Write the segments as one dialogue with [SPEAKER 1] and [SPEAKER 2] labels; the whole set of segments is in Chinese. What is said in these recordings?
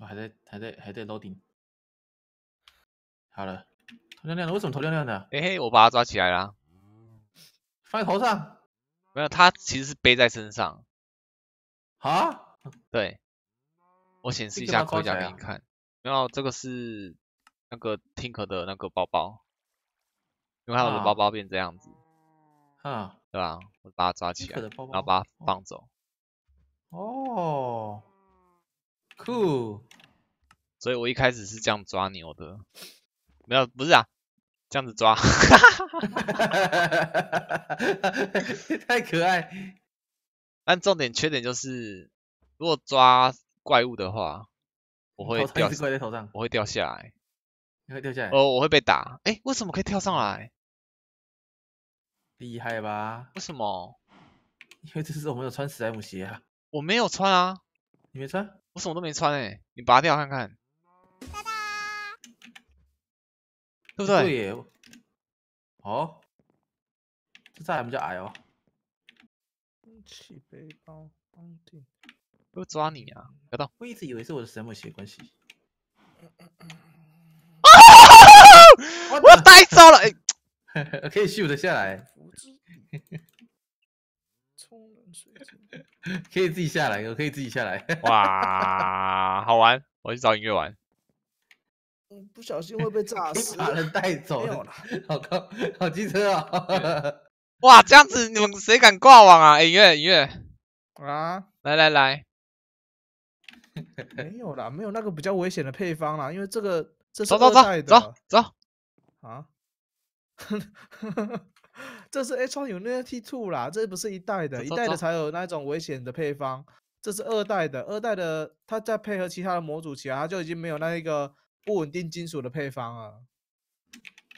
[SPEAKER 1] 我还在，还在，还在楼顶。好了，头亮亮的，为什么头亮亮的？嘿嘿，我把它抓起来了。放在头上？没有，它其实是背在身上。啊？对，我显示一下盔甲给你看。然后这个是那个 t i n k e r 的那个包包，因为它的包包变这样子，啊，对吧？我把它抓起来，然后把它放走。哦，cool。所以我一开始是这样抓牛的，没有不是啊，这样子抓，
[SPEAKER 2] 太可爱。
[SPEAKER 1] 但重点缺点就是，如果抓怪物的话，我会掉在头上，我会掉下来，你会掉下来，哦，我会被打。哎，为什么可以跳上来？厉害吧？为什么？因为这次我没有穿史莱姆鞋啊，我没有穿啊，你没穿，我什么都没穿哎，
[SPEAKER 2] 你拔掉看看。哒哒，对不对？对耶，好，再来，比较矮哦。
[SPEAKER 1] 起飞，高攻击，不抓你啊！不要动。我一直以为是我的神魔血关系。
[SPEAKER 2] 啊！我带走了，
[SPEAKER 1] 哎，可以秀的下来。可以自己下来，我可以自己下来。哇，好玩！我去找音乐玩。
[SPEAKER 3] 不小心会被炸 死，把人 带走。
[SPEAKER 2] 好高好机车啊！
[SPEAKER 1] 哇，这样子你们谁敢挂网啊？音乐音乐啊，来来来，没有
[SPEAKER 3] 啦，没有那个比较危险的配方啦，因为这个这是二代的，走走走走走啊，这是 h o n e u l i t y Two 啦，这不是一代的，一代的才有那一种危险的配方，这是二代的，二代的它再配合其他的模组起来，它就已经没有那一个。不稳定金属的配方啊，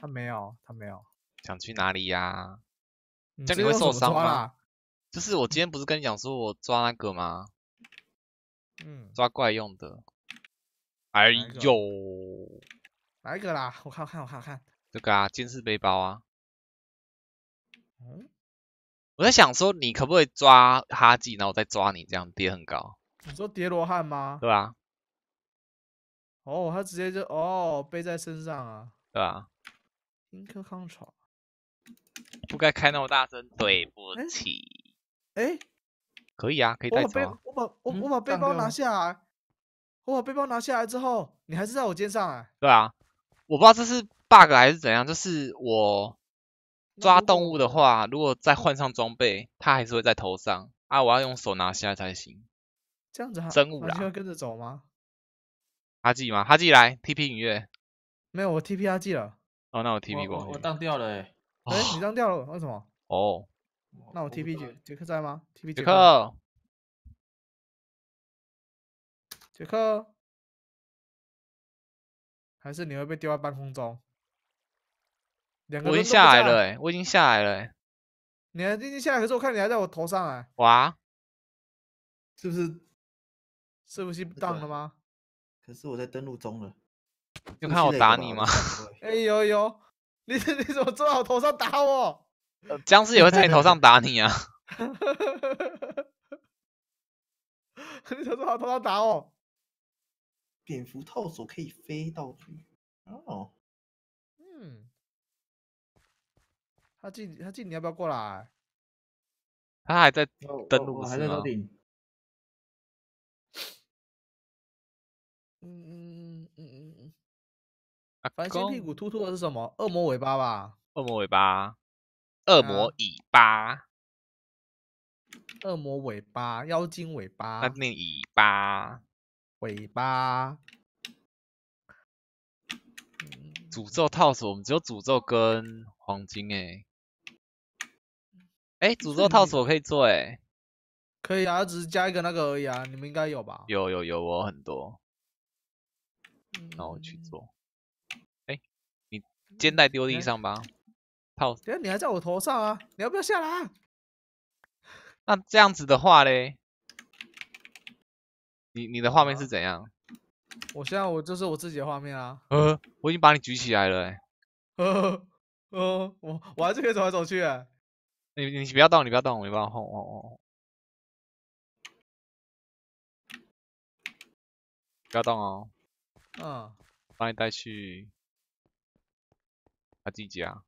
[SPEAKER 3] 他没有，他没有。
[SPEAKER 1] 想去哪里呀？这样你会受伤吗？就是我今天不是跟你讲说我抓那个吗？嗯，抓怪用的。哎呦，
[SPEAKER 3] 哪一个啦？我看看，我看看。
[SPEAKER 1] 这个啊，金饰背包啊。嗯，我在想说，你可不可以抓哈记，然后再抓你，这样叠很高。
[SPEAKER 3] 你说叠罗汉吗？对啊。哦，他直接就哦背在身上啊，对吧？In c o
[SPEAKER 1] 不该开那么大声，对不起。哎，可以啊，可以带走。
[SPEAKER 3] 我把我我把背包拿下来，我把背包拿下来之后，你还是在我肩上啊，
[SPEAKER 1] 对啊，我不知道这是 bug 还是怎样，就是我抓动物的话，如果再换上装备，它还是会在头上啊，我要用手拿下才行。
[SPEAKER 3] 这样子啊，真无聊，跟着走吗？
[SPEAKER 1] 哈记吗？哈记来，TP 音乐
[SPEAKER 3] 没有，我 TP 哈记了。
[SPEAKER 1] 哦，那我 TP
[SPEAKER 2] 过，我当掉了哎。
[SPEAKER 3] 哎，你当掉了？为什么？哦，那我 TP 杰杰克在
[SPEAKER 2] 吗？TP 杰克。杰克，还是你会被丢在半空中？
[SPEAKER 1] 我已经下来了哎，
[SPEAKER 3] 我已经下来了哎。你还已经下来，可是我看你还在我头上
[SPEAKER 2] 哎。哇，
[SPEAKER 3] 是不是？是不是当了吗？
[SPEAKER 1] 可是我在登录中了，
[SPEAKER 2] 就看我打你吗？
[SPEAKER 3] 哎呦呦，你你怎么坐我头上打我？僵尸也会在你头
[SPEAKER 1] 上打你啊！
[SPEAKER 3] 你坐我头上打我。
[SPEAKER 2] 蝙蝠套索可以飞到鱼哦。嗯，他进他进，你要不要过来？他还在登录，还在头顶。嗯嗯嗯嗯嗯嗯啊！凡星屁股突突的是什么？恶魔尾巴吧？恶魔尾巴，恶魔尾巴，
[SPEAKER 3] 恶魔尾巴，妖精尾巴。那
[SPEAKER 1] 念尾巴，尾
[SPEAKER 3] 巴。
[SPEAKER 1] 诅咒套索，我们只有诅咒跟黄金哎。哎，诅咒套索可以做哎？
[SPEAKER 3] 可以啊，只是加一个那个而已啊。你们应该有吧？
[SPEAKER 1] 有有有我很多。然后去做。哎，你肩带丢地上吧。套，对，你还在我头上啊！你要不要下来？那这样子的话嘞，你你的画面是怎样？
[SPEAKER 3] 我现在我就是我自己的画面啊。
[SPEAKER 1] 呃，我已经把你举起来了，哎。
[SPEAKER 3] 呃
[SPEAKER 2] 呃，我我还是可以走来走去，哎。你你不要动，你不要动，你不法晃晃晃。不要动哦。嗯，把你带去阿基家。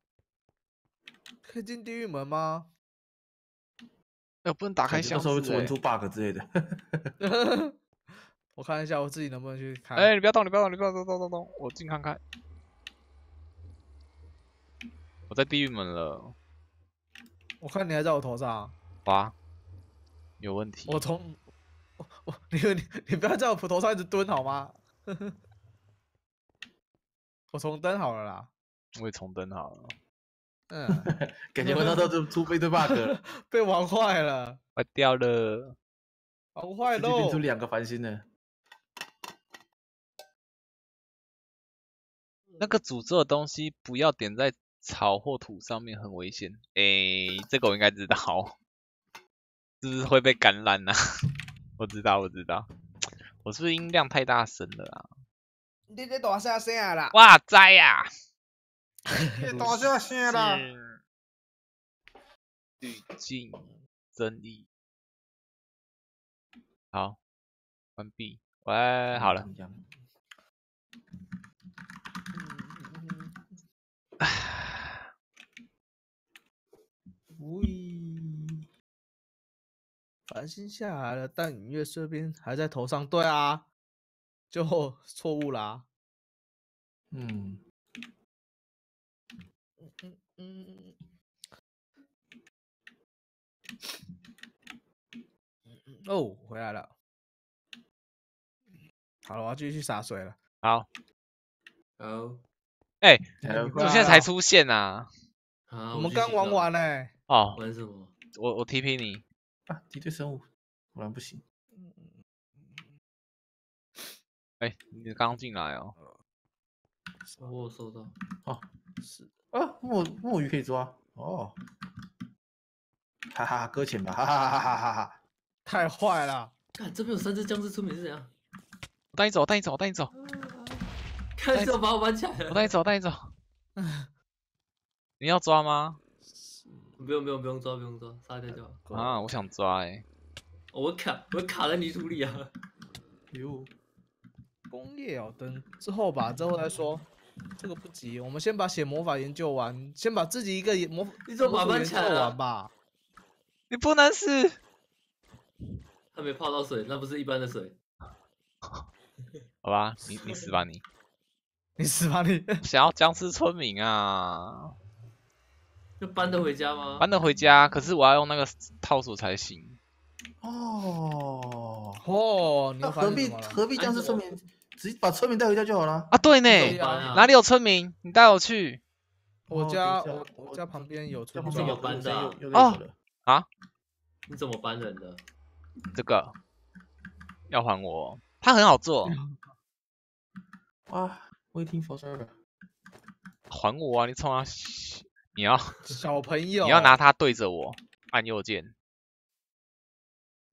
[SPEAKER 3] 可以进地狱门吗？哎，不能打开箱子。到时候会出文图
[SPEAKER 2] bug 之类的。
[SPEAKER 3] 我看一下，我自己能不能去看。哎，你不要动，你不要动，你不要动，动动动！我进看看。
[SPEAKER 1] 我在地狱门了。
[SPEAKER 3] 我看你还在我头上。
[SPEAKER 1] 哇，有问题。
[SPEAKER 3] 我从我我你你你不要在我头上一直蹲好吗？我重登好了啦，
[SPEAKER 1] 我也重登好了。
[SPEAKER 3] 嗯，感觉我到头就
[SPEAKER 1] 出一对 bug，
[SPEAKER 3] 被玩坏了，
[SPEAKER 2] 坏掉了，玩坏喽！出两个繁星呢。那个诅咒东西不要点在
[SPEAKER 1] 草或土上面，很危险。哎，这个我应该知道，是不是会被感染呢？我知道，我知道。我是不是音量太大声
[SPEAKER 2] 了啊？你咧大声声啦！我知啊，你大声声啦！对劲，正义，好，关闭，喂，好了。哎，喂，
[SPEAKER 3] 繁星下来了，但音乐这边还在头上对啊。
[SPEAKER 2] 就错误啦，嗯嗯嗯嗯嗯嗯哦回来了，好了，我
[SPEAKER 3] 要继续洒水了。
[SPEAKER 2] 好，好，哎，么现在才出
[SPEAKER 1] 现啊？我们刚玩完嘞。哦，玩什么？我我 TP 你
[SPEAKER 2] 啊，敌对生物果然不行。你刚进来哦，我有收到，哦，是
[SPEAKER 3] 啊，木木鱼可以抓
[SPEAKER 1] 哦，哈哈，搁浅吧，哈哈哈哈哈哈，太坏了！看这边有三只僵尸村民是样？我带你走，带你走，带你走，看 谁把我玩起来！我带你走，带你走，你要抓吗？不用不用不用抓不用抓，杀掉就啊，我想抓哎，我卡我卡在泥土里啊，哟。
[SPEAKER 3] 工业要等之后吧，之后再说。这个不急，我们先把写魔法研究完，先把自己一个魔么把研究完吧。你不能死，
[SPEAKER 1] 他没泡到水，那不是一般的水。好吧，你你死吧你，你死吧你。想要僵尸村民啊？要搬得回家吗？搬得回家，可是我要用那个套索才行。哦，哦，那何必何必僵尸村民？直接把村民带回家就好了啊！对呢，哪里有村民？你带我去
[SPEAKER 3] 我家，我家旁边有村民。有有搬的。哦，啊？你怎么
[SPEAKER 1] 搬人的？这个要还我，他很好做。啊，w a i t i n g for s e r e 还我啊！你从他，你要小朋友，你要拿它对着我，按右键。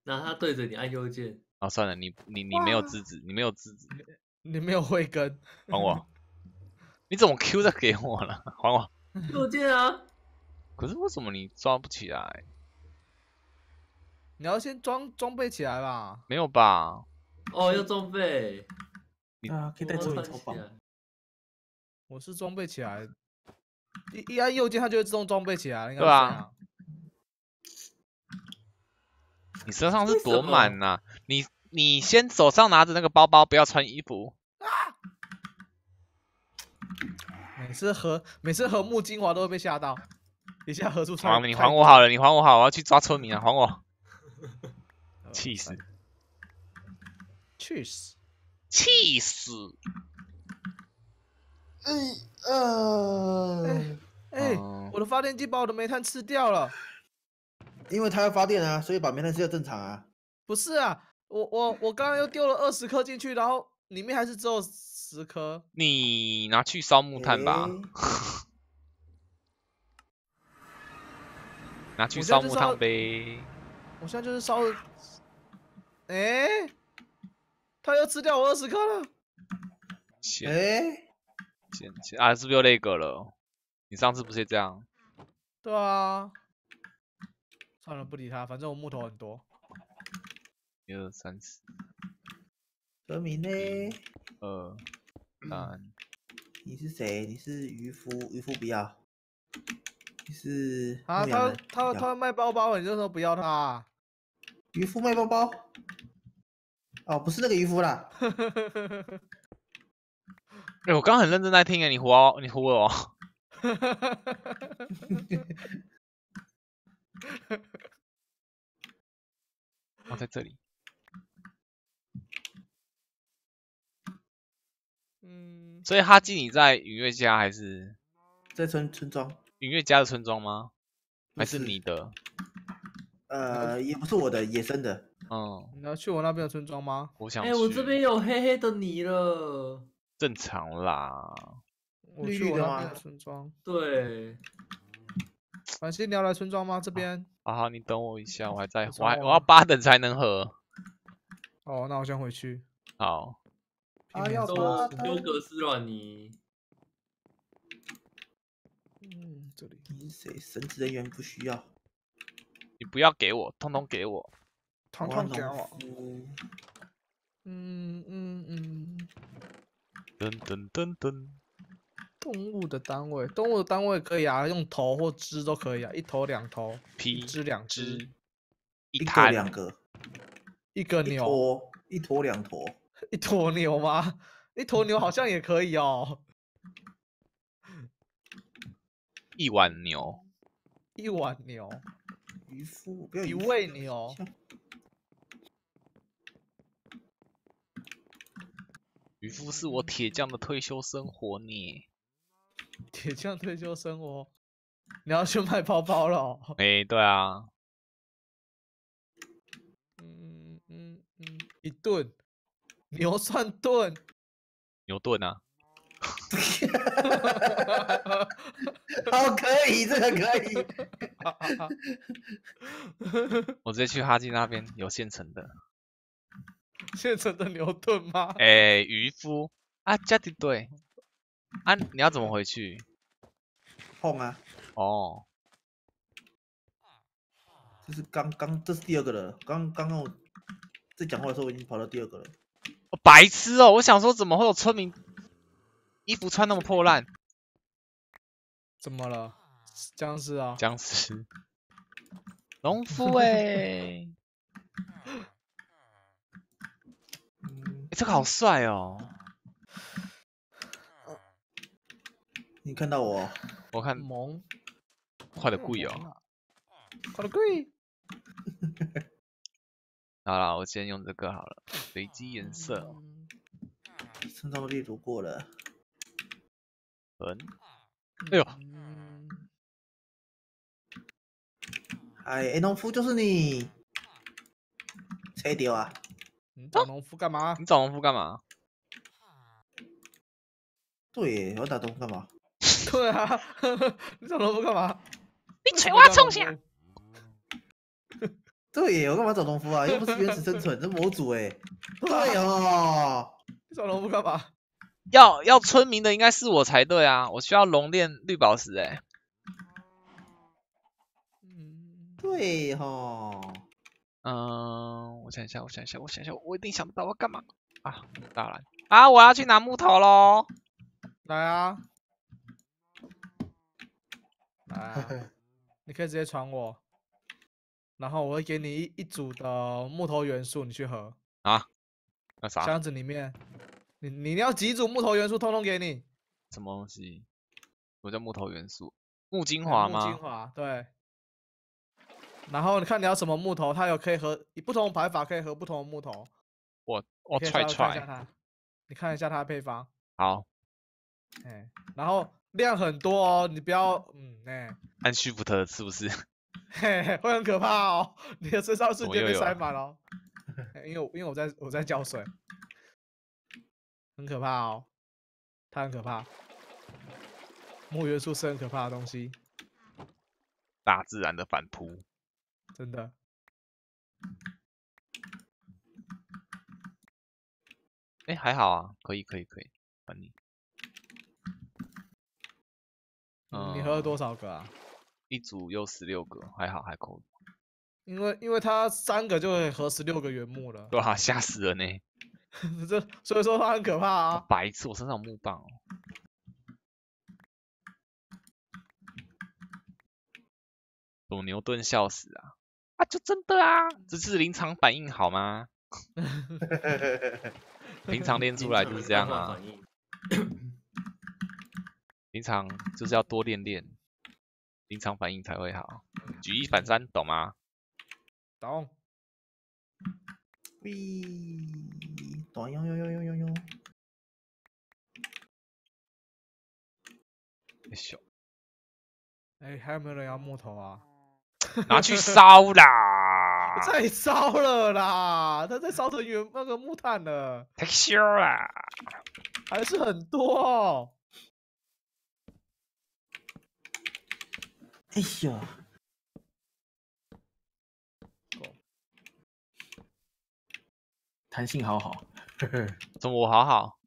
[SPEAKER 1] 拿它对着你，按右键。啊，算了，你你你没有资质，你没有资质，你
[SPEAKER 3] 没有会跟，
[SPEAKER 1] 还我，你怎么 Q 再给我了？还我
[SPEAKER 3] 右 键啊！
[SPEAKER 1] 可是为什么你抓不起来？
[SPEAKER 3] 你要先装装备起来吧？
[SPEAKER 1] 没有吧？
[SPEAKER 3] 哦，要装备
[SPEAKER 1] 啊，可以带装备超棒。
[SPEAKER 3] 我是装备起来，一一按右键，它就会自动装备起来，对吧？
[SPEAKER 1] 你身上是多满呐！你你先手上拿着那个包包，不要穿衣服。
[SPEAKER 3] 每次和每次和木精华都会被吓到，一下何处穿？还你还我
[SPEAKER 1] 好了，你还我好，我要去抓村民啊！还我！气死！
[SPEAKER 3] 气死！气死！哎呃哎我的发电机把我的煤炭吃掉了。因为它要发电啊，所以
[SPEAKER 1] 把煤炭是要正常啊。
[SPEAKER 3] 不是啊，我我我刚刚又丢了二十颗进去，然后里面还是只有十颗。
[SPEAKER 1] 你拿去烧木炭吧，拿去烧木炭呗。
[SPEAKER 3] 我现在就是烧，哎，它又吃掉我二十颗了。
[SPEAKER 1] 哎，捡起啊？是不是又那个了？你上次不是也这样？
[SPEAKER 3] 对啊。算了，不理他，反正我木头
[SPEAKER 1] 很多。一二三四，何明呢？二三，你是谁？你是渔夫？渔夫不要？你是啊？他他他
[SPEAKER 3] 卖包包，你就说不要他？渔夫卖包包？哦，不是那个渔夫啦。
[SPEAKER 1] 哎，我刚很认真在听啊，你胡哦，你胡我？哦。在这里。嗯，所以哈基你在云月家还是在村村庄？云月家的村庄吗？还是你的？
[SPEAKER 2] 呃，也
[SPEAKER 1] 不是我的，野生的。嗯，你
[SPEAKER 3] 要去我那边的村庄吗？
[SPEAKER 1] 我想。哎，我这
[SPEAKER 3] 边有黑黑的泥
[SPEAKER 1] 了。正常啦。我去我那边的村庄。
[SPEAKER 3] 对。凡心，你要来村庄吗？这边。
[SPEAKER 1] 好好，你等我一下，我还在，我还我要八等才能合。
[SPEAKER 3] 哦，那我先回去。
[SPEAKER 1] 好。
[SPEAKER 2] 啊呀！多丢格斯
[SPEAKER 1] 软泥。嗯，这里。谁？神职人员不需要。你不要给我，通通给我。通通给我。
[SPEAKER 3] 嗯嗯嗯。
[SPEAKER 1] 噔噔噔噔。
[SPEAKER 3] 动物的单位，动物的单位可以啊，用头或肢都可以啊，一头两头，
[SPEAKER 1] 皮肢两只，一
[SPEAKER 3] 个两个，一个牛，一坨两坨，一坨牛吗？一坨牛好像也可以哦，
[SPEAKER 1] 一碗牛，
[SPEAKER 3] 一碗牛，渔夫，一喂牛，
[SPEAKER 1] 渔夫是我铁匠的退休生活，呢。
[SPEAKER 3] 铁匠退休生活，你要去卖包包了？
[SPEAKER 2] 哎，对啊。
[SPEAKER 3] 嗯嗯嗯，一顿牛算顿？
[SPEAKER 2] 牛顿啊？好可以，这个可以。我直接去
[SPEAKER 1] 哈基那边，有现成的。
[SPEAKER 3] 现成的牛顿吗？
[SPEAKER 1] 哎，渔夫啊，加迪对。啊！你要怎么回去？碰啊！哦，
[SPEAKER 3] 这是刚刚，这是第二个了。刚刚刚我在讲话的时候，我已经跑到第二个了。
[SPEAKER 1] 我白痴哦！我想说，怎么会有村民衣服穿那么破烂？怎么了？僵尸啊！僵尸！农夫哎！这个好帅哦！你看到我？我看。萌。画的贵哦。
[SPEAKER 3] 画的贵。
[SPEAKER 1] 好了，我先用这个好了。随机颜色。
[SPEAKER 2] 村的力，图过了。嗯。哎呦。哎，农夫就是你。
[SPEAKER 1] 猜到啊？你找农夫干嘛？你找农夫干嘛？对，我打农夫干嘛？
[SPEAKER 2] 对啊，你找农夫干嘛？你锤我冲下！
[SPEAKER 3] 这个也有干嘛找农夫啊？又不是原始生存，这模组哎。对啊，你找农夫干嘛？
[SPEAKER 1] 要要村民的应该是我才对啊，我需要熔炼绿宝石哎。嗯，对哈。嗯，我想一下，我想一下，我想一下，我一定想不到我干嘛啊？当然。啊，
[SPEAKER 3] 我要去拿木头喽。来啊。啊，你可以直接传我，然后我会给你一一组的木头元素，你去合
[SPEAKER 2] 啊。那啥箱
[SPEAKER 3] 子里面，你你要几组木头元素，通通给你。
[SPEAKER 1] 什么东西？我叫木头元素，
[SPEAKER 3] 木精华吗？木精华，对。然后你看你要什么木头，它有可以合，以不同排法可以合不同的木头。
[SPEAKER 1] 我我踹踹你
[SPEAKER 3] 看一下它的配方。好。哎，然后。量很多哦，你不要，嗯，哎，
[SPEAKER 1] 按虚 f t 是不是？
[SPEAKER 3] 嘿嘿，会很可怕哦，你的身上瞬间被塞满了。因为，因为我在我在浇水，很可怕哦，它很可怕，木元素是很可怕的东
[SPEAKER 1] 西，大自然的反扑，
[SPEAKER 3] 真的。
[SPEAKER 2] 哎，还好啊，可以，可以，可以，等你。你喝了多少个啊？一组又十六个，还好，还够。
[SPEAKER 3] 因为，因为他三个就会合十六个原木了。
[SPEAKER 1] 哇，吓死了呢！
[SPEAKER 3] 这所以说他很可怕
[SPEAKER 2] 啊！
[SPEAKER 1] 白痴，我身上有木棒哦。我牛顿笑死啊！
[SPEAKER 2] 啊，就真的啊！
[SPEAKER 1] 这是临场反应好吗？平常练出来就是这样啊。平常就是要多练练，临场反应才会好，举一反三，懂吗？
[SPEAKER 2] 懂。喂，哟哟哟哟哟哟。结束。
[SPEAKER 3] 哎，还有没有人要木头啊？
[SPEAKER 2] 拿去烧啦！再
[SPEAKER 3] 烧了啦，他在烧成原那个木炭了。太休了，
[SPEAKER 2] 还是很多。哎呦，弹性好好，
[SPEAKER 1] 中午好好？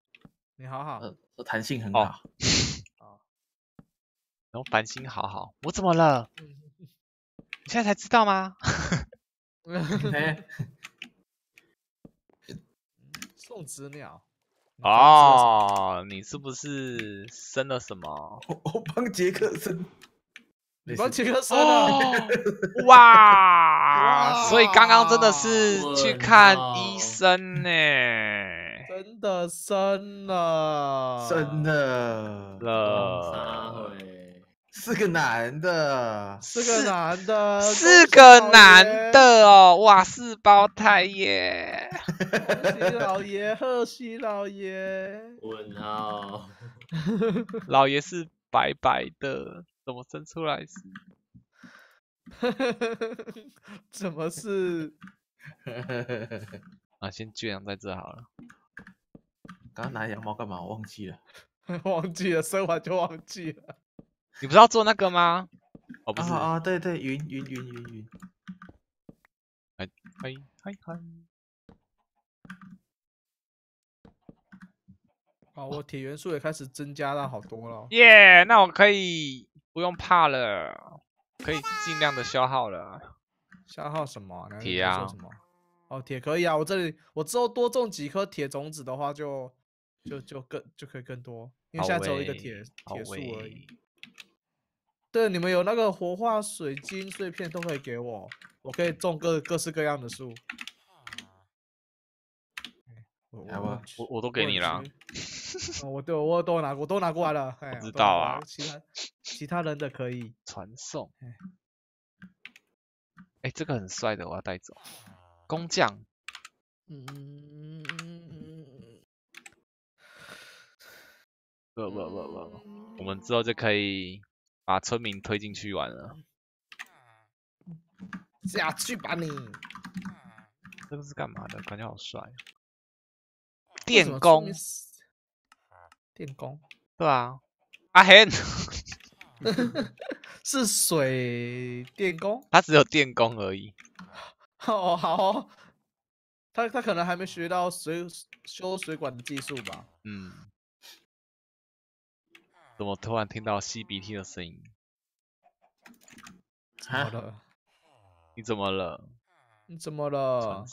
[SPEAKER 1] 你好好，这弹性很好。哦，然后版型好好，我怎么了？现在才知道吗？送之料。哦，你是不是生了什么？我帮杰克生。你们请客生了哇！所以刚
[SPEAKER 3] 刚真的是去看医生呢，真的生
[SPEAKER 1] 了，生了了。四个男的，四个男的，四个男的哦！哇，四胞胎耶！西
[SPEAKER 3] 老爷，贺喜老爷，
[SPEAKER 1] 我操！老爷是白白的。怎么生出来？
[SPEAKER 3] 怎么是？
[SPEAKER 1] 啊，先圈养在这好了。刚刚拿羊毛干嘛？我忘记了，
[SPEAKER 3] 忘记了，生完就忘记了。
[SPEAKER 1] 你不是要做那个吗？
[SPEAKER 3] 啊啊，对对，云云云云云。嗨
[SPEAKER 1] 嗨嗨嗨！
[SPEAKER 3] 好，我铁元素也开始增加了好多了。
[SPEAKER 1] 耶，那我可以。不用怕了，可以尽量的消耗了。
[SPEAKER 3] 消耗什么？铁啊？什么？哦，铁可以啊。我这里我之后多种几颗铁种子的话，就就就更就可以更多。因为现在只有一个铁铁树而已。对，你们有那个活化水晶碎片都可以给我，我可以种各各式各样的树。
[SPEAKER 2] 好吧，我我都给你了。
[SPEAKER 3] 我对我都拿，我都拿过来了。知道啊。其他其他人的
[SPEAKER 1] 可以 传送。哎，这个很帅的，我要带走。工匠。嗯嗯嗯嗯嗯嗯。不不不
[SPEAKER 2] 不不，
[SPEAKER 1] 我们之后就可以把村民推进去玩了。
[SPEAKER 2] 下去吧你。这个是干嘛的？
[SPEAKER 1] 感觉好帅。电工，电工，是吧？阿亨
[SPEAKER 3] 是水电工，他只有电工而已。哦，好，他他可能还没学到水修水管的技术吧？
[SPEAKER 1] 嗯。怎么突然听到吸鼻涕的声音？怎么了？你怎么了？你怎么了？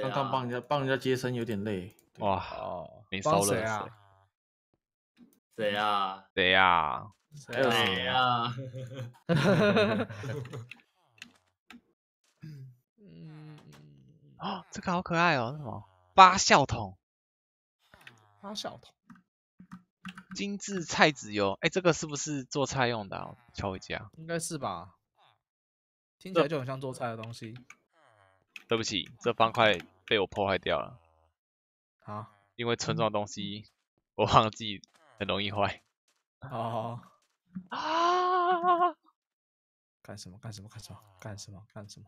[SPEAKER 1] 刚刚帮人家帮人家接生有点累。哇哦，了谁啊？
[SPEAKER 2] 谁啊？谁啊？谁啊？
[SPEAKER 1] 啊，这个好可爱哦！什么八孝桶？
[SPEAKER 2] 八孝
[SPEAKER 3] 桶，
[SPEAKER 1] 精致菜籽油？哎，这个是不是做菜用的？乔一佳？
[SPEAKER 3] 应该是吧？听起来就很像做菜的东西。
[SPEAKER 1] 对不起，这方块被我破坏掉了。好，因为村庄东西 我忘记，很容易坏。
[SPEAKER 2] 哦。啊！
[SPEAKER 1] 干什么？干什么？干什么？干什么？干什么？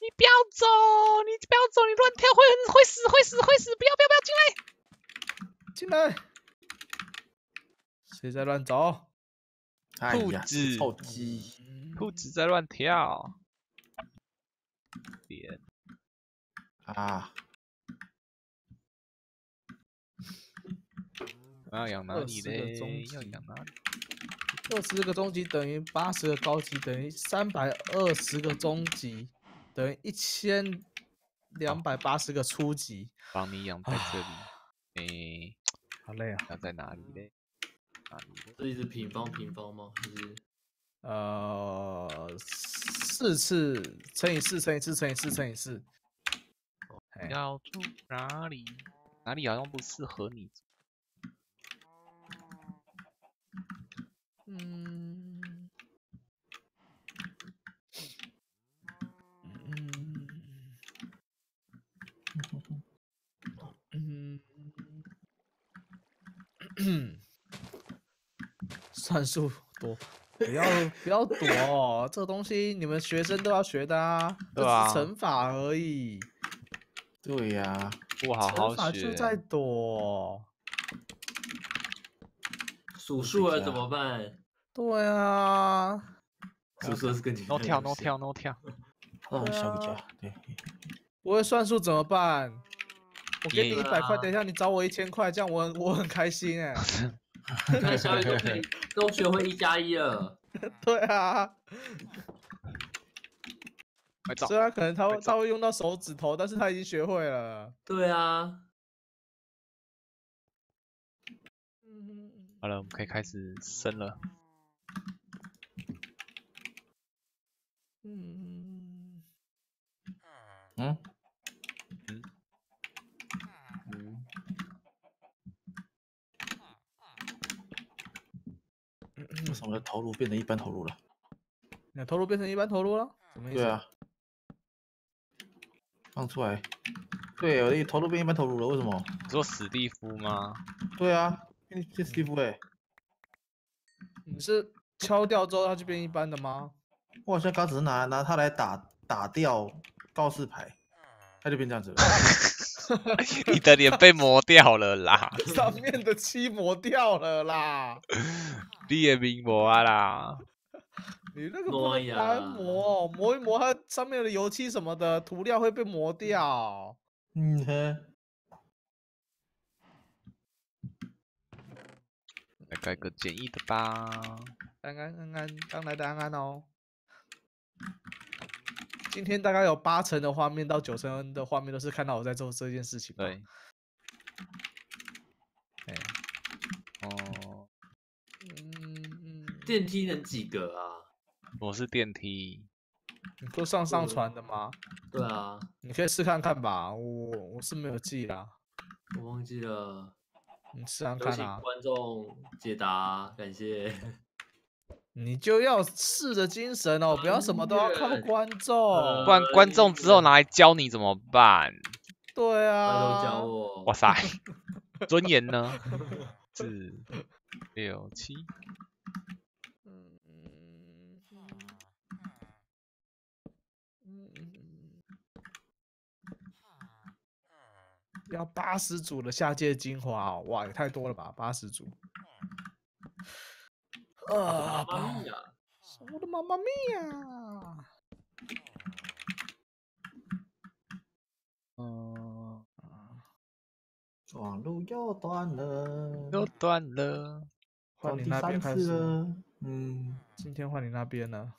[SPEAKER 2] 你不要走！你不要走！你乱跳会会死，会死，会死！不要不要
[SPEAKER 1] 不要进来！进来！
[SPEAKER 3] 谁在乱走？兔子，臭
[SPEAKER 1] 鸡。兔子在乱跳。
[SPEAKER 2] 点啊！我 要养哪里的？要养哪里？
[SPEAKER 3] 二十个中级等于八十个高级，等于三百二十个中级，等于一千两百八十个初级。
[SPEAKER 1] 帮你养在这里。哎，好累啊！养在哪里嘞？哪里？这里是平方，平方吗？还是？呃，
[SPEAKER 3] 四次乘以四乘以四乘以四乘以四。
[SPEAKER 1] 要住哪里？哪里好像不适合你。
[SPEAKER 2] 嗯嗯嗯嗯，
[SPEAKER 3] 算数多。不要 不要躲，这东西你们学生都要学的啊，都是乘法而已。对呀，不好好学就在躲。数数了
[SPEAKER 2] 怎么办？
[SPEAKER 3] 对啊，
[SPEAKER 1] 数数是更简单。no 跳 no 跳 no 跳，那我们小鬼跳，对。
[SPEAKER 3] 不会算数怎么办？我
[SPEAKER 1] 给
[SPEAKER 2] 你一百块，等
[SPEAKER 3] 一下你找我一千块，这样我很我很开心哎。
[SPEAKER 2] 那小雨
[SPEAKER 1] 都都学会一加一了。
[SPEAKER 3] 对啊，虽然可能他他会用到手指头，但是他已经学会了。对啊。
[SPEAKER 2] 嗯。好了，我们可以开始升了。嗯
[SPEAKER 3] 嗯
[SPEAKER 2] 嗯嗯。嗯。
[SPEAKER 3] 我的头颅变成一般头颅了。你的头颅变成一般头颅了？什么意思？对啊。放出来。对，我的头颅变一般头
[SPEAKER 1] 颅了，为什么？你说史蒂夫吗？对啊，变史蒂夫哎。
[SPEAKER 3] 你是敲掉之后它就变一般的吗？我好像刚只是拿拿它来打打掉告示牌，它就变这样子了。
[SPEAKER 1] 你的脸被磨掉了啦，上
[SPEAKER 3] 面的漆磨掉了啦，
[SPEAKER 1] 也名磨啦，你那个磨牙
[SPEAKER 3] 磨，磨一磨它上面的油漆什么的涂料会被磨掉。
[SPEAKER 2] 嗯哼，来盖个简易
[SPEAKER 1] 的吧，
[SPEAKER 3] 安安安安，刚来的安安哦。今天大概有八成的画面到九成的画面都是看到我在做这件事情。对。
[SPEAKER 1] 哎。哦。嗯嗯电梯能几个啊？我是电梯。
[SPEAKER 3] 你都上上传的
[SPEAKER 1] 吗？对啊。
[SPEAKER 3] 你可以试看看吧。我我是没有记啊。
[SPEAKER 1] 我忘记了。你试看看啊。观众解答，感谢。
[SPEAKER 3] 你就要试的精神哦，不要什么都要靠观众，不然观众
[SPEAKER 1] 之后拿来教你怎么办？对啊，教我。哇塞，尊严呢？四六七，
[SPEAKER 2] 嗯嗯嗯嗯嗯，要
[SPEAKER 3] 八十组的下界精华，哇，也太多了吧，八十组。
[SPEAKER 2] 啊！妈咪啊！我的妈妈咪啊！
[SPEAKER 3] 嗯，
[SPEAKER 1] 网络又断了，又断了。换你那
[SPEAKER 3] 边开始。嗯，今天换你那边了。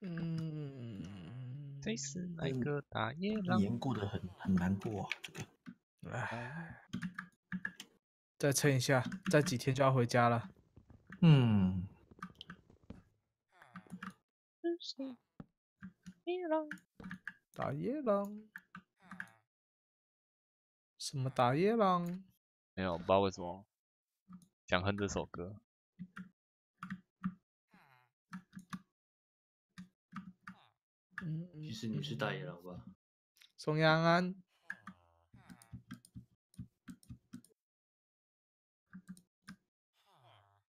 [SPEAKER 2] 嗯。还是那个打夜狼，年过
[SPEAKER 3] 得很很难过啊，这个。哎，再撑一下，再几天就要回家了。
[SPEAKER 2] 嗯，打夜狼，打夜狼，什么打野狼？没有，不知道为什么想哼这首歌。其实你是大野狼吧？宋阳安。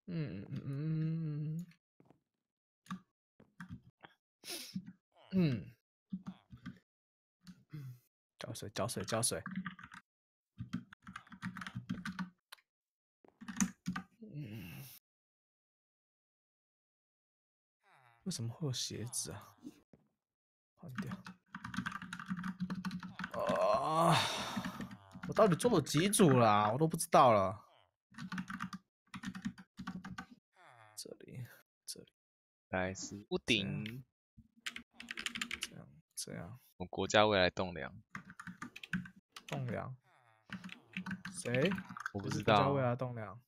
[SPEAKER 2] 嗯嗯嗯嗯嗯嗯嗯。浇水，浇水，浇水。嗯。为什么会有鞋子啊？关掉。
[SPEAKER 3] 啊！我到底做了几组啦？我都不知道了。
[SPEAKER 1] 这里，这里，来自屋顶。这样，这样，我国家未来栋梁。栋梁？
[SPEAKER 3] 谁？我不知道。国家未来栋梁。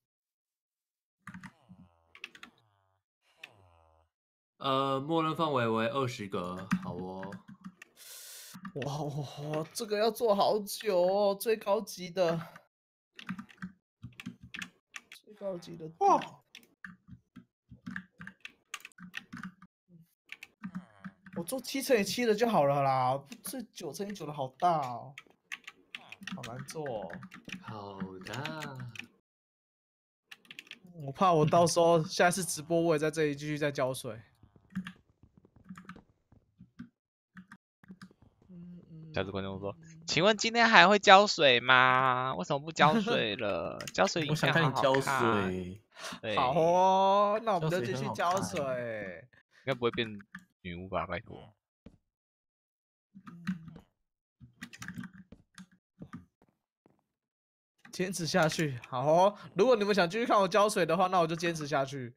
[SPEAKER 1] 呃，默认范围为二十格，好哦。
[SPEAKER 3] 哇哇，这个要做好久哦，最高级的，最高级的。哇！我做七乘以七的就好了啦，这九乘以九的好大哦，好难做，好大。我怕我到时候下一次直播我也在这里继续再浇水。
[SPEAKER 2] 下次观
[SPEAKER 1] 众说：“请问今天还会浇水吗？为什么不浇 水了？浇水影响好看。”好
[SPEAKER 3] 哦，那我们就继续浇水。
[SPEAKER 2] 应该不会变女巫吧？拜托，
[SPEAKER 3] 坚持下去。好，如果你们想继续看我浇水的话，那我就坚持下去。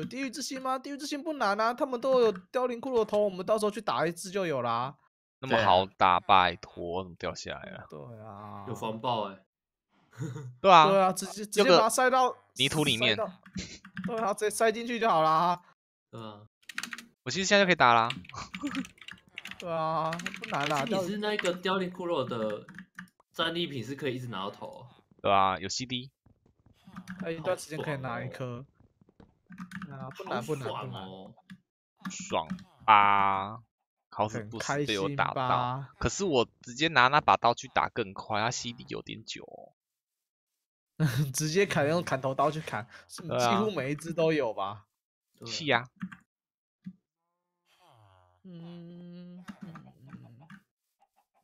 [SPEAKER 3] 有地狱之心吗？地狱之心不难啊，他们都有凋零骷髅头，我们到时候去打一次就有啦。
[SPEAKER 1] 那么好打，拜托，怎么掉下来了？对啊，有防爆哎。对啊，对啊，直接直接把它塞到 泥土里面，
[SPEAKER 3] 对啊，直接塞进去就好了。啊。
[SPEAKER 1] 嗯，我其实现在就可以打啦。
[SPEAKER 3] 对啊，不难啦。你是
[SPEAKER 1] 那个凋零骷髅的战利品是可以一直拿到头？对啊，有 CD，
[SPEAKER 3] 有一段时间可以拿一颗。
[SPEAKER 1] 啊，不能不能能，爽吧？好死不死被我打到，可是我直接拿那把刀去打更快，它 CD 有点久。
[SPEAKER 3] 直接砍用砍头刀去砍，几乎每一只都有吧？是呀。嗯，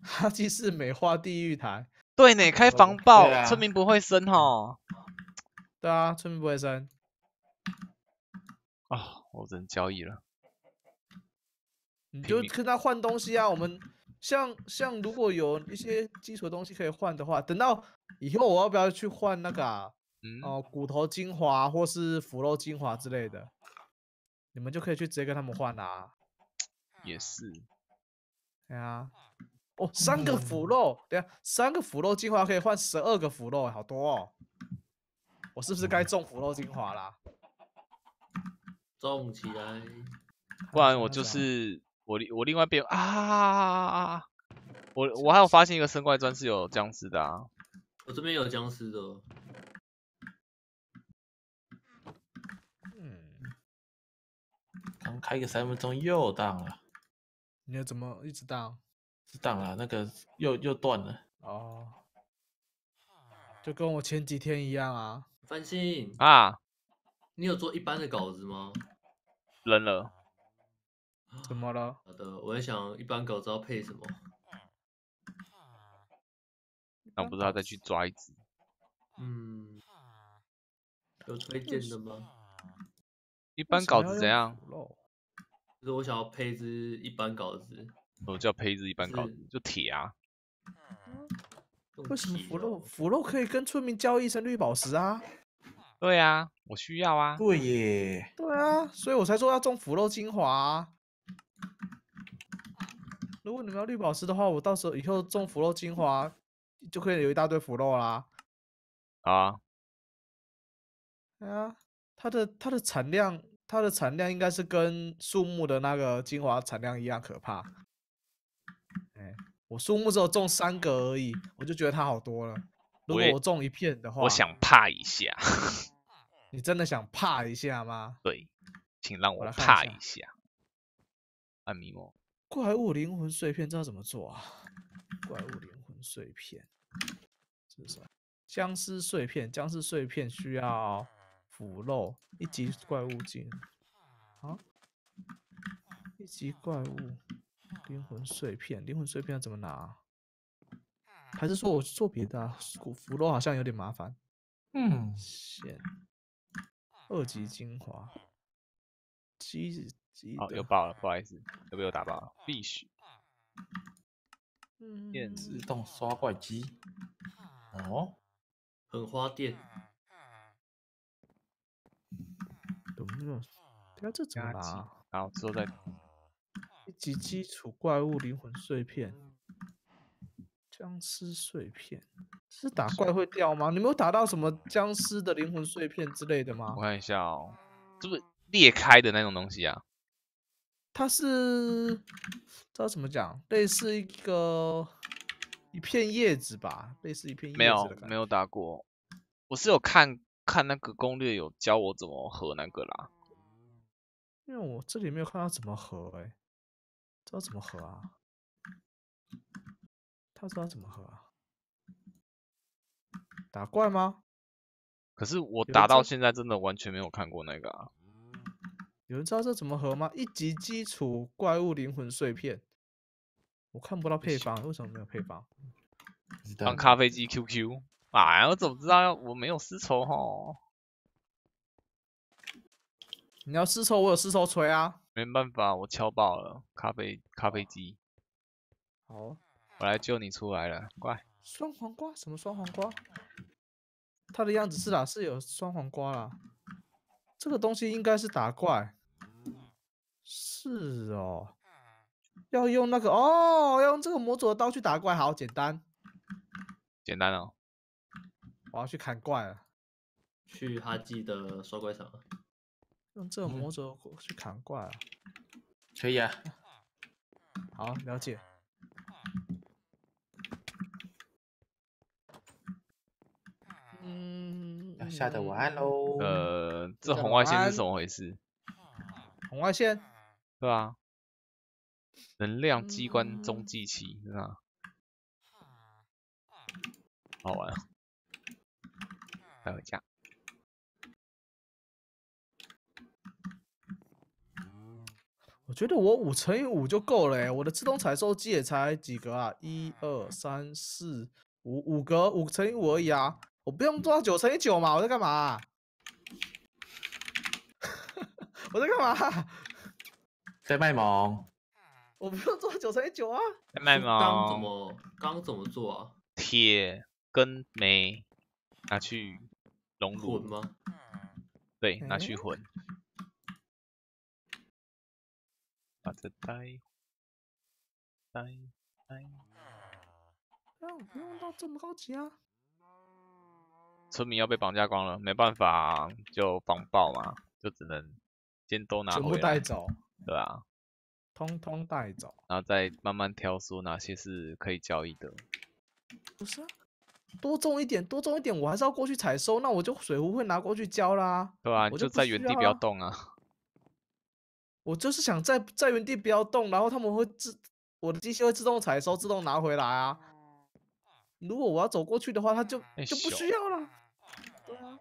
[SPEAKER 3] 哈 既是美化地狱台，对呢，开防爆，村民不会升哈。对啊，村民不会升。
[SPEAKER 1] 啊，我只能交易了，
[SPEAKER 3] 你就跟他换东西啊。我们像像如果有一些基础东西可以换的话，等到以后我要不要去换那个，哦，骨头精华或是腐肉精华之类的，你们就可以去直接跟他们换啦。也是，对啊，哦，三个腐肉，对啊，三个腐肉精华可以换十二个腐肉，好多哦。我是不是该种腐肉精华啦？
[SPEAKER 1] 种起来，不然我就是我我另外变啊！我我还有发现一个生怪砖是有僵尸的啊！我这边有僵尸的。
[SPEAKER 2] 嗯，刚开个三分钟又荡了，你要怎
[SPEAKER 3] 么一直荡？
[SPEAKER 1] 是荡了，那个又又断了。
[SPEAKER 3] 哦，就跟我前几天一样啊！
[SPEAKER 1] 翻新啊。你有做一般的稿子吗？扔了？怎么了？好的，我在想一般稿子要配什么。那我不知道再去抓
[SPEAKER 2] 一只。嗯。有推荐的吗？一般稿子怎样？
[SPEAKER 1] 就是我想要配只一般稿子。我叫配只一般稿子，就铁啊。
[SPEAKER 2] 为什么腐肉
[SPEAKER 3] 腐肉可以跟村民交易成绿宝石啊？
[SPEAKER 1] 对啊，我需要啊。对耶。
[SPEAKER 3] 对啊，所以我才说要种腐肉精华。如果你们要绿宝石的话，我到时候以后种腐肉精华，就可以有一大堆腐肉啦。
[SPEAKER 2] 啊。对啊，
[SPEAKER 3] 它的它的产量，它的产量应该是跟树木的那个精华产量一样可怕。哎，我树木只有种三个而已，我就觉得它好多了。
[SPEAKER 1] 如果我中一片的话，我想怕一下。
[SPEAKER 3] 你真的想怕一下
[SPEAKER 1] 吗？对，请让我来趴一下。阿迷莫，
[SPEAKER 3] 怪物灵魂碎片，知道怎么做啊？怪物灵魂碎片，这是僵尸碎片。僵尸碎片需要腐肉，一级怪物精啊？一级怪物灵魂碎片，灵魂碎片要怎么拿？还是说我做别的啊？古符罗好像有点麻烦。嗯，先二级精华，
[SPEAKER 1] 几几哦，又爆了，不好意思，有没有打爆？了？必须。嗯，自动刷怪机。哦，很花电。怎么了，不要这怎么啦？然后之后再。一
[SPEAKER 3] 级基础怪物灵魂碎片。僵尸碎片是打怪会掉吗？你没有打到什么僵尸的灵魂碎片之类的吗？
[SPEAKER 1] 我看一下哦，这是裂开的那种东西啊，
[SPEAKER 3] 它是，知道怎么讲？类似一个一片叶子吧，类似一片叶子。没有，
[SPEAKER 1] 没有打过。我是有看看那个攻略，有教我怎么合那个啦。
[SPEAKER 2] 因为我这里没有看到怎么合，哎，知道怎么合啊？他知道怎么喝啊？
[SPEAKER 1] 打怪吗？可是我打到现在真的完全没有看过那个啊！
[SPEAKER 3] 有人知道这怎么合吗？一级基础怪物灵魂碎片，我看不到配方，为什么没有配方？当
[SPEAKER 1] 咖啡机 QQ？哎呀，我怎么知道？我没有丝绸哈！
[SPEAKER 3] 你要丝绸，我有丝绸锤啊！
[SPEAKER 1] 没办法，我敲爆了咖啡咖啡机。好。我来救你出来了，乖。
[SPEAKER 3] 双黄瓜？什么双黄瓜？它的样子是哪？是有双黄瓜啦。这个东西应该是打怪。是哦。要用那个哦，要用这个魔族的刀去打怪，好简单。简单哦。我要去砍怪
[SPEAKER 1] 了。去哈基的刷怪场。
[SPEAKER 3] 用这个魔族去砍怪。啊、可以啊。好，了解。
[SPEAKER 2] 吓得晚安喽。呃，这 红外线是怎么
[SPEAKER 1] 回事？红外线？对啊，能量机
[SPEAKER 2] 关中继器，是吧？好玩，还有加。
[SPEAKER 3] 我觉得我五乘以五就够了，哎，我的自动采收机也才几个啊？一二三四五，五格，五乘以五而已啊。我不用做到九乘以九嘛？我在干嘛？我在干嘛？
[SPEAKER 1] 在卖萌。
[SPEAKER 3] 我不用做九乘
[SPEAKER 1] 以九啊。在卖萌。刚怎么？刚怎么做啊？铁跟
[SPEAKER 2] 煤拿去熔炉吗？对，拿去混。拜拜拜拜。啊，我不用到这么高级啊。
[SPEAKER 1] 村民要被绑架光了，没办法，就防爆嘛，就只能先都拿回来，全部带走，对啊，
[SPEAKER 3] 通通带走，
[SPEAKER 1] 然后再慢慢挑，说哪些是可以交易的。
[SPEAKER 3] 不是，多种一点，多种一点，我还是要过去采收，那我就水壶会拿过去交啦，对啊，就在原地不要动啊。我就是想在在原地不要动，然后他们会自我的机器会自动采收，自动拿回来啊。如果我要走过去的话，他就就不需要
[SPEAKER 2] 了。对啊，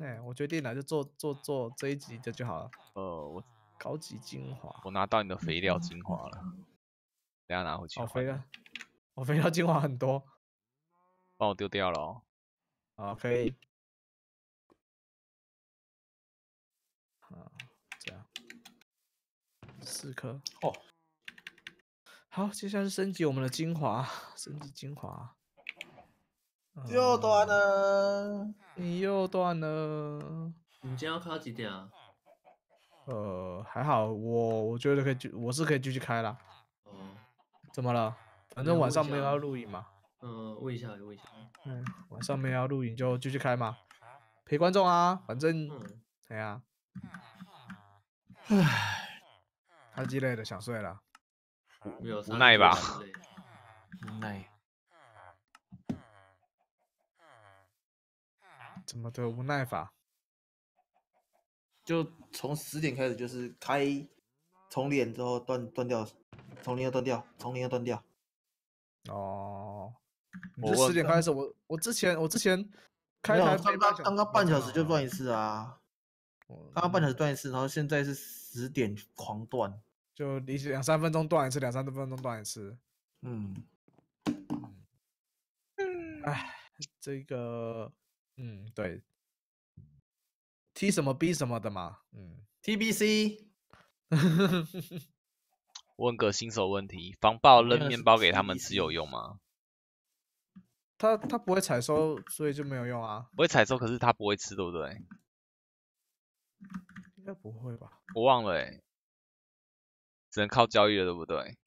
[SPEAKER 3] 哎，我决定了，就做做做这一集的
[SPEAKER 1] 就好了。呃，我高级精华，我拿到你的肥料精华了，
[SPEAKER 2] 等下拿回去。好，肥料，我肥料精华很多，帮我丢掉了。啊，可以。四颗。哦，
[SPEAKER 3] 好，接下来是升级我们的精华，升级精华。又断了，你又断了。你今天要开到几点啊？呃，还好，我我觉得可以，我是可以继续开了。哦。怎么了？反正晚上没有要
[SPEAKER 1] 录影嘛。嗯，问一下，问一下。嗯，晚
[SPEAKER 3] 上没有要录影，就继续开嘛？陪观众啊，反正谁呀，唉，太鸡肋了，想睡了。
[SPEAKER 2] 无奈吧。无奈。
[SPEAKER 3] 怎么的无奈法？就从十点开始，就是开，从脸之后断断掉，从零要断掉，从零要断掉。哦，我十点开始。我我之前我之前开台刚刚刚刚半小时就断一次啊，刚刚半小时断一次，然后现在是十点狂断，就两两三分钟断一次，两三分钟断一次。嗯嗯，哎，这个。嗯，对，T 什么 B 什么的嘛，嗯，TBC，
[SPEAKER 1] 问个新手问题，防爆扔面包给他们吃有用吗？
[SPEAKER 3] 他他不会采收，所以就没有用啊。
[SPEAKER 2] 不会采收，可是他不会吃，对不对？应该不会吧？我忘了哎，只能靠交易了，对不对？